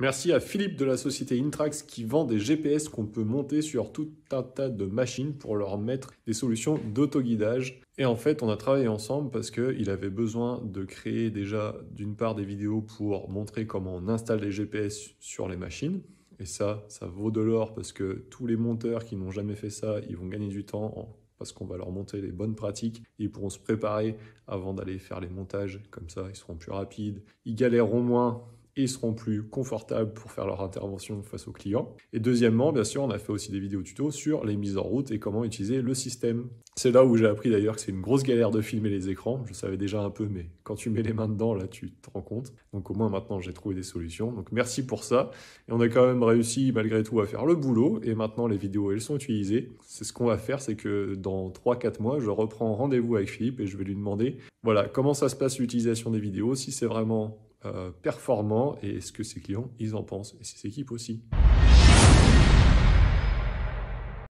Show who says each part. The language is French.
Speaker 1: Merci à Philippe de la société Intrax qui vend des GPS qu'on peut monter sur tout un tas de machines pour leur mettre des solutions d'autoguidage. Et en fait, on a travaillé ensemble parce qu'il avait besoin de créer déjà d'une part des vidéos pour montrer comment on installe les GPS sur les machines. Et ça, ça vaut de l'or parce que tous les monteurs qui n'ont jamais fait ça, ils vont gagner du temps parce qu'on va leur monter les bonnes pratiques ils pourront se préparer avant d'aller faire les montages. Comme ça, ils seront plus rapides, ils galéreront moins ils seront plus confortables pour faire leur intervention face aux clients. Et deuxièmement, bien sûr, on a fait aussi des vidéos tuto sur les mises en route et comment utiliser le système. C'est là où j'ai appris d'ailleurs que c'est une grosse galère de filmer les écrans. Je savais déjà un peu, mais quand tu mets les mains dedans, là, tu te rends compte. Donc au moins maintenant, j'ai trouvé des solutions. Donc merci pour ça. Et on a quand même réussi malgré tout à faire le boulot. Et maintenant, les vidéos, elles sont utilisées. C'est ce qu'on va faire, c'est que dans 3-4 mois, je reprends rendez-vous avec Philippe et je vais lui demander, voilà, comment ça se passe l'utilisation des vidéos, si c'est vraiment euh, performant et ce que ses clients, ils en pensent, et ses équipes aussi.